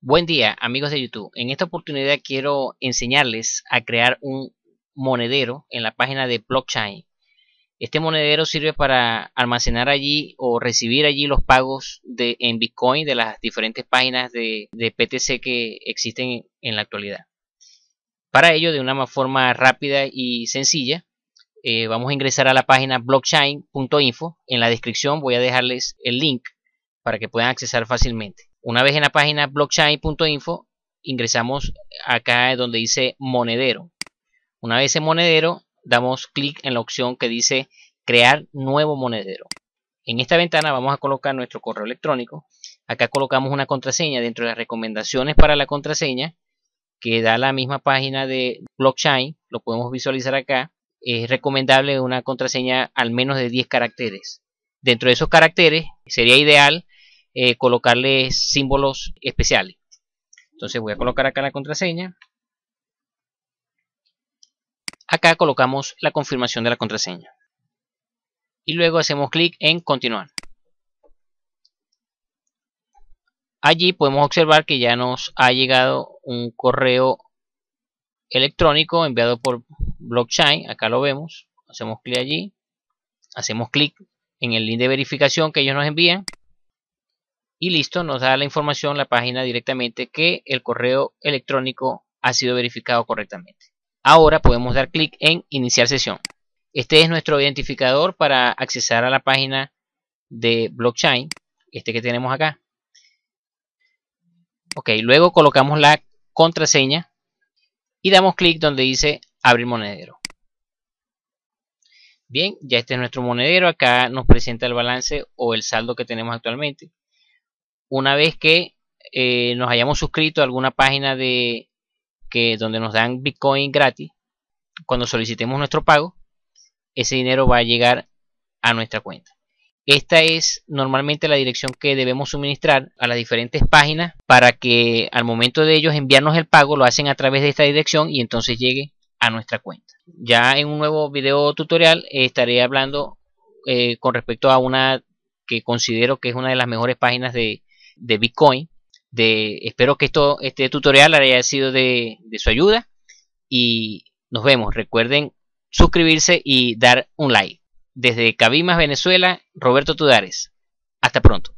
Buen día amigos de YouTube. En esta oportunidad quiero enseñarles a crear un monedero en la página de blockchain. Este monedero sirve para almacenar allí o recibir allí los pagos de, en Bitcoin de las diferentes páginas de, PTC que existen en la actualidad. Para ello, de una forma rápida y sencilla, eh, vamos a ingresar a la página blockchain.info. En la descripción voy a dejarles el link para que puedan accesar fácilmente. Una vez en la página blockchain.info, ingresamos acá donde dice monedero. Una vez en monedero, damos clic en la opción que dice crear nuevo monedero. En esta ventana vamos a colocar nuestro correo electrónico. Acá colocamos una contraseña dentro de las recomendaciones para la contraseña que da la misma página de blockchain. Lo podemos visualizar acá. Es recomendable una contraseña al menos de 10 caracteres. Dentro de esos caracteres sería ideal eh, colocarle símbolos especiales. Entonces voy a colocar acá la contraseña. Acá colocamos la confirmación de la contraseña. Y luego hacemos clic en continuar. Allí podemos observar que ya nos ha llegado un correo electrónico enviado por blockchain. Acá lo vemos. Hacemos clic allí. Hacemos clic en el link de verificación que ellos nos envían y listo, nos da la información, la página directamente que el correo electrónico ha sido verificado correctamente. Ahora podemos dar clic en iniciar sesión. Este es nuestro identificador para accesar a la página de blockchain, este que tenemos acá. Ok, luego colocamos la contraseña y damos clic donde dice abrir monedero. Bien, ya este es nuestro monedero, acá nos presenta el balance o el saldo que tenemos actualmente una vez que eh, nos hayamos suscrito a alguna página de que donde nos dan Bitcoin gratis, cuando solicitemos nuestro pago, ese dinero va a llegar a nuestra cuenta. Esta es normalmente la dirección que debemos suministrar a las diferentes páginas para que al momento de ellos enviarnos el pago lo hacen a través de esta dirección y entonces llegue a nuestra cuenta. Ya en un nuevo video tutorial eh, estaré hablando eh, con respecto a una que considero que es una de las mejores páginas de, de Bitcoin. De, espero que esto, este tutorial haya sido de, de su ayuda y nos vemos. Recuerden suscribirse y dar un like. Desde Cabimas, Venezuela, Roberto Tudares. Hasta pronto.